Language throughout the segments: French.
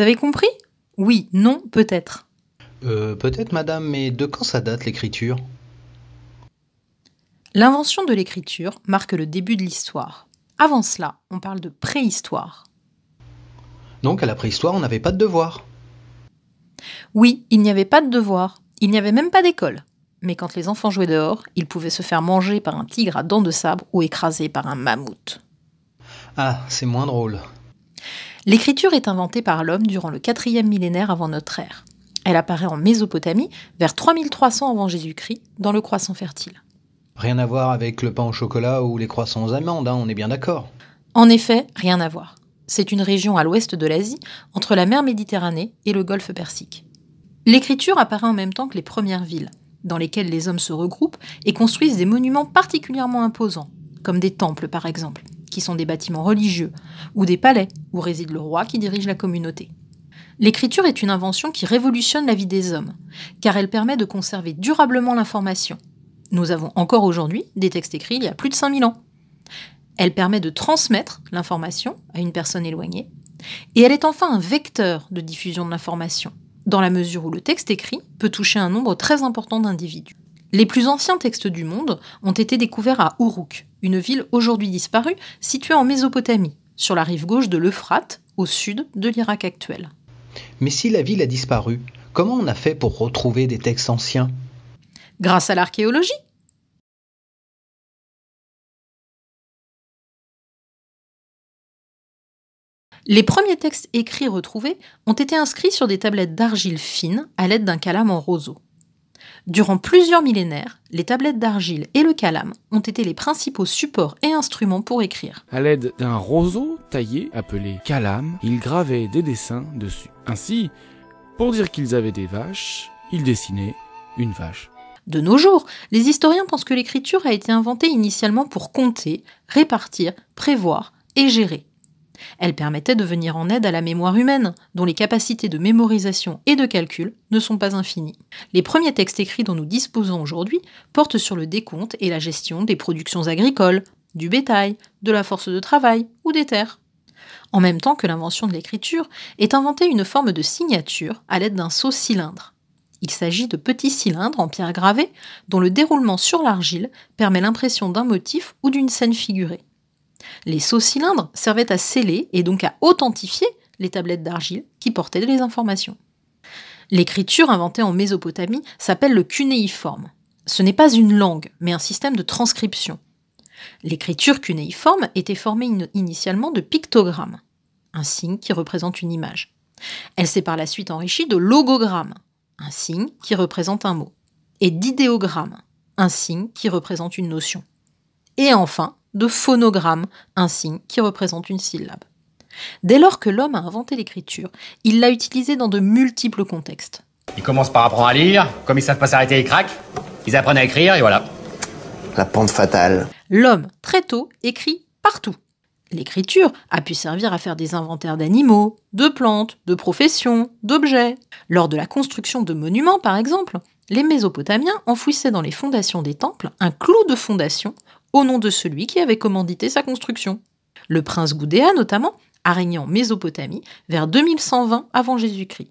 Vous avez compris Oui, non, peut-être. Euh, peut-être, madame, mais de quand ça date l'écriture L'invention de l'écriture marque le début de l'histoire. Avant cela, on parle de préhistoire. Donc à la préhistoire, on n'avait pas de devoir Oui, il n'y avait pas de devoir. Il n'y avait même pas d'école. Mais quand les enfants jouaient dehors, ils pouvaient se faire manger par un tigre à dents de sabre ou écraser par un mammouth. Ah, c'est moins drôle. L'écriture est inventée par l'homme durant le 4e millénaire avant notre ère. Elle apparaît en Mésopotamie vers 3300 avant Jésus-Christ dans le croissant fertile. Rien à voir avec le pain au chocolat ou les croissants aux amandes, hein, on est bien d'accord. En effet, rien à voir. C'est une région à l'ouest de l'Asie, entre la mer Méditerranée et le golfe Persique. L'écriture apparaît en même temps que les premières villes, dans lesquelles les hommes se regroupent et construisent des monuments particulièrement imposants, comme des temples par exemple qui sont des bâtiments religieux, ou des palais, où réside le roi qui dirige la communauté. L'écriture est une invention qui révolutionne la vie des hommes, car elle permet de conserver durablement l'information. Nous avons encore aujourd'hui des textes écrits il y a plus de 5000 ans. Elle permet de transmettre l'information à une personne éloignée, et elle est enfin un vecteur de diffusion de l'information, dans la mesure où le texte écrit peut toucher un nombre très important d'individus. Les plus anciens textes du monde ont été découverts à Uruk, une ville aujourd'hui disparue située en Mésopotamie, sur la rive gauche de l'Euphrate, au sud de l'Irak actuel. Mais si la ville a disparu, comment on a fait pour retrouver des textes anciens Grâce à l'archéologie Les premiers textes écrits retrouvés ont été inscrits sur des tablettes d'argile fine à l'aide d'un calame en roseau. Durant plusieurs millénaires, les tablettes d'argile et le calame ont été les principaux supports et instruments pour écrire. À l'aide d'un roseau taillé appelé calame, ils gravaient des dessins dessus. Ainsi, pour dire qu'ils avaient des vaches, ils dessinaient une vache. De nos jours, les historiens pensent que l'écriture a été inventée initialement pour compter, répartir, prévoir et gérer. Elle permettait de venir en aide à la mémoire humaine, dont les capacités de mémorisation et de calcul ne sont pas infinies. Les premiers textes écrits dont nous disposons aujourd'hui portent sur le décompte et la gestion des productions agricoles, du bétail, de la force de travail ou des terres. En même temps que l'invention de l'écriture, est inventée une forme de signature à l'aide d'un sceau cylindre. Il s'agit de petits cylindres en pierre gravée dont le déroulement sur l'argile permet l'impression d'un motif ou d'une scène figurée. Les sauts cylindres servaient à sceller et donc à authentifier les tablettes d'argile qui portaient des informations. L'écriture inventée en Mésopotamie s'appelle le cunéiforme. Ce n'est pas une langue, mais un système de transcription. L'écriture cunéiforme était formée initialement de pictogrammes, un signe qui représente une image. Elle s'est par la suite enrichie de logogrammes, un signe qui représente un mot, et d'idéogrammes, un signe qui représente une notion. Et enfin, de phonogramme, un signe qui représente une syllabe. Dès lors que l'homme a inventé l'écriture, il l'a utilisée dans de multiples contextes. Ils commencent par apprendre à lire, comme ils savent pas s'arrêter, ils craquent, ils apprennent à écrire et voilà. La pente fatale. L'homme, très tôt, écrit partout. L'écriture a pu servir à faire des inventaires d'animaux, de plantes, de professions, d'objets. Lors de la construction de monuments, par exemple, les Mésopotamiens enfouissaient dans les fondations des temples un clou de fondation au nom de celui qui avait commandité sa construction. Le prince Goudéa, notamment, a régné en Mésopotamie vers 2120 avant Jésus-Christ.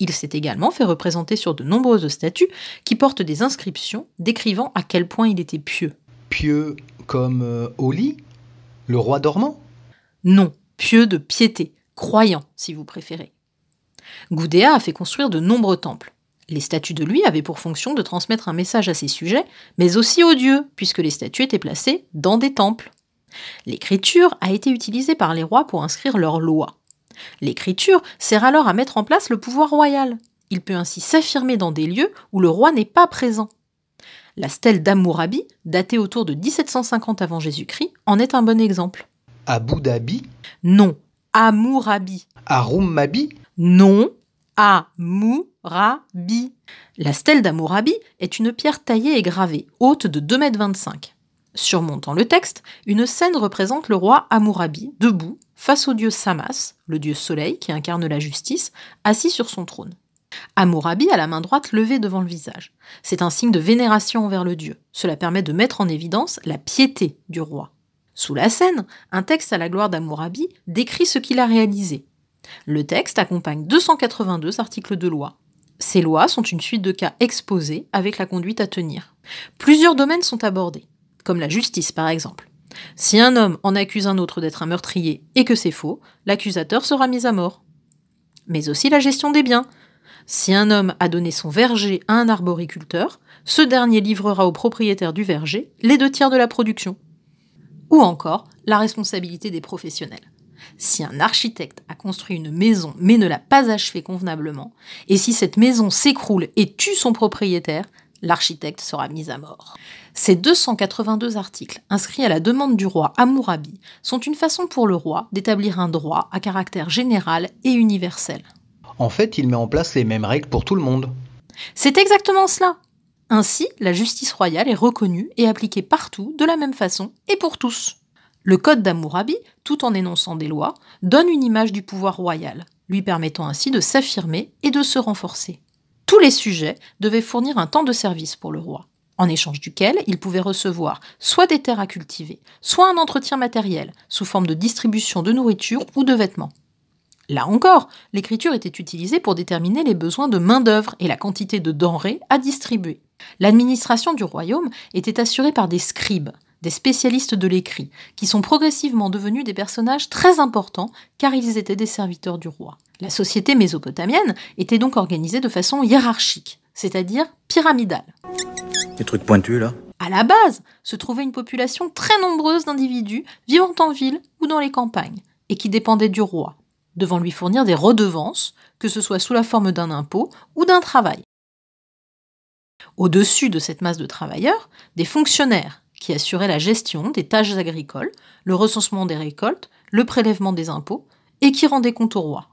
Il s'est également fait représenter sur de nombreuses statues qui portent des inscriptions décrivant à quel point il était pieux. Pieux comme Oli, euh, le roi dormant Non, pieux de piété, croyant si vous préférez. Goudéa a fait construire de nombreux temples. Les statues de lui avaient pour fonction de transmettre un message à ses sujets, mais aussi aux dieux, puisque les statues étaient placées dans des temples. L'écriture a été utilisée par les rois pour inscrire leurs lois. L'écriture sert alors à mettre en place le pouvoir royal. Il peut ainsi s'affirmer dans des lieux où le roi n'est pas présent. La stèle d'Amourabi, datée autour de 1750 avant Jésus-Christ, en est un bon exemple. Abu Dhabi Non, Amourabi. Arummabi Non, Amourabi. La stèle d'Amurabi est une pierre taillée et gravée, haute de 2,25 m. Surmontant le texte, une scène représente le roi Amurabi, debout, face au dieu Samas, le dieu soleil qui incarne la justice, assis sur son trône. Amurabi a la main droite levée devant le visage. C'est un signe de vénération envers le dieu. Cela permet de mettre en évidence la piété du roi. Sous la scène, un texte à la gloire d'Amurabi décrit ce qu'il a réalisé. Le texte accompagne 282 articles de loi, ces lois sont une suite de cas exposés avec la conduite à tenir. Plusieurs domaines sont abordés, comme la justice par exemple. Si un homme en accuse un autre d'être un meurtrier et que c'est faux, l'accusateur sera mis à mort. Mais aussi la gestion des biens. Si un homme a donné son verger à un arboriculteur, ce dernier livrera au propriétaire du verger les deux tiers de la production. Ou encore la responsabilité des professionnels si un architecte a construit une maison mais ne l'a pas achevée convenablement, et si cette maison s'écroule et tue son propriétaire, l'architecte sera mis à mort. Ces 282 articles, inscrits à la demande du roi Amourabi, sont une façon pour le roi d'établir un droit à caractère général et universel. En fait, il met en place les mêmes règles pour tout le monde. C'est exactement cela. Ainsi, la justice royale est reconnue et appliquée partout de la même façon et pour tous. Le Code d'Amurabi, tout en énonçant des lois, donne une image du pouvoir royal, lui permettant ainsi de s'affirmer et de se renforcer. Tous les sujets devaient fournir un temps de service pour le roi, en échange duquel il pouvait recevoir soit des terres à cultiver, soit un entretien matériel, sous forme de distribution de nourriture ou de vêtements. Là encore, l'écriture était utilisée pour déterminer les besoins de main-d'œuvre et la quantité de denrées à distribuer. L'administration du royaume était assurée par des scribes, des spécialistes de l'écrit, qui sont progressivement devenus des personnages très importants car ils étaient des serviteurs du roi. La société mésopotamienne était donc organisée de façon hiérarchique, c'est-à-dire pyramidale. Des trucs pointus là À la base, se trouvait une population très nombreuse d'individus vivant en ville ou dans les campagnes, et qui dépendaient du roi, devant lui fournir des redevances, que ce soit sous la forme d'un impôt ou d'un travail. Au-dessus de cette masse de travailleurs, des fonctionnaires, qui assurait la gestion des tâches agricoles, le recensement des récoltes, le prélèvement des impôts, et qui rendait compte au roi.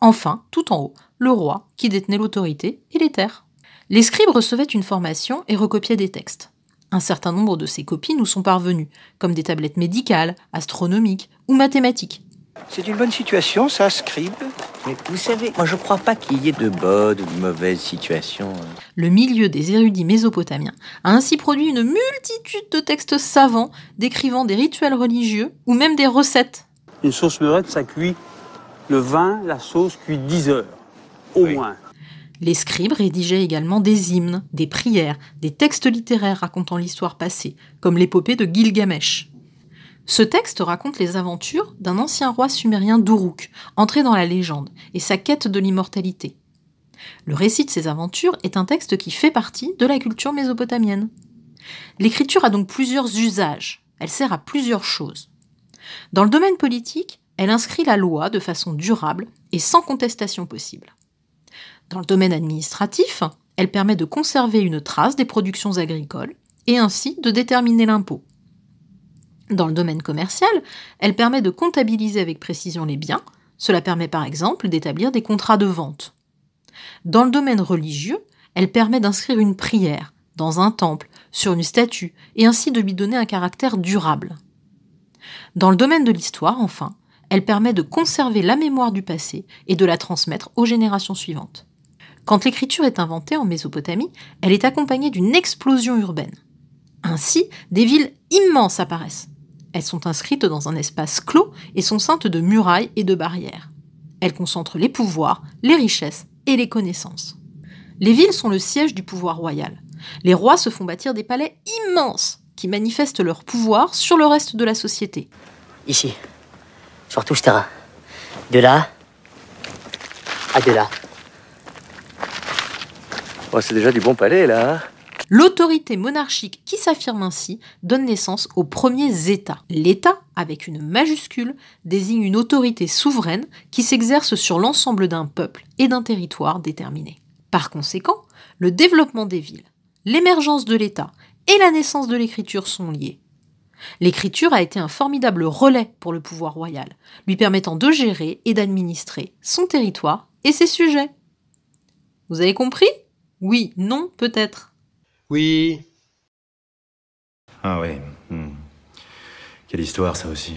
Enfin, tout en haut, le roi, qui détenait l'autorité et les terres. Les scribes recevaient une formation et recopiaient des textes. Un certain nombre de ces copies nous sont parvenues, comme des tablettes médicales, astronomiques ou mathématiques. C'est une bonne situation, ça, scribe. Mais vous savez, moi je ne crois pas qu'il y ait de bonnes ou de mauvaises situations. Hein. Le milieu des érudits mésopotamiens a ainsi produit une multitude de textes savants décrivant des rituels religieux ou même des recettes. Une sauce murette, ça cuit le vin, la sauce cuit 10 heures, au moins. Les scribes rédigeaient également des hymnes, des prières, des textes littéraires racontant l'histoire passée, comme l'épopée de Gilgamesh. Ce texte raconte les aventures d'un ancien roi sumérien d'Uruk, entré dans la légende, et sa quête de l'immortalité. Le récit de ces aventures est un texte qui fait partie de la culture mésopotamienne. L'écriture a donc plusieurs usages, elle sert à plusieurs choses. Dans le domaine politique, elle inscrit la loi de façon durable et sans contestation possible. Dans le domaine administratif, elle permet de conserver une trace des productions agricoles et ainsi de déterminer l'impôt. Dans le domaine commercial, elle permet de comptabiliser avec précision les biens. Cela permet par exemple d'établir des contrats de vente. Dans le domaine religieux, elle permet d'inscrire une prière dans un temple, sur une statue, et ainsi de lui donner un caractère durable. Dans le domaine de l'histoire, enfin, elle permet de conserver la mémoire du passé et de la transmettre aux générations suivantes. Quand l'écriture est inventée en Mésopotamie, elle est accompagnée d'une explosion urbaine. Ainsi, des villes immenses apparaissent. Elles sont inscrites dans un espace clos et sont ceintes de murailles et de barrières. Elles concentrent les pouvoirs, les richesses et les connaissances. Les villes sont le siège du pouvoir royal. Les rois se font bâtir des palais immenses qui manifestent leur pouvoir sur le reste de la société. Ici, sur tout ce terrain. De là à de là. Oh, c'est déjà du bon palais là. Hein. L'autorité monarchique qui s'affirme ainsi donne naissance aux premiers États. L'État, avec une majuscule, désigne une autorité souveraine qui s'exerce sur l'ensemble d'un peuple et d'un territoire déterminé. Par conséquent, le développement des villes, l'émergence de l'État et la naissance de l'écriture sont liés. L'écriture a été un formidable relais pour le pouvoir royal, lui permettant de gérer et d'administrer son territoire et ses sujets. Vous avez compris Oui, non, peut-être. Oui. Ah oui. Hmm. Quelle histoire ça aussi.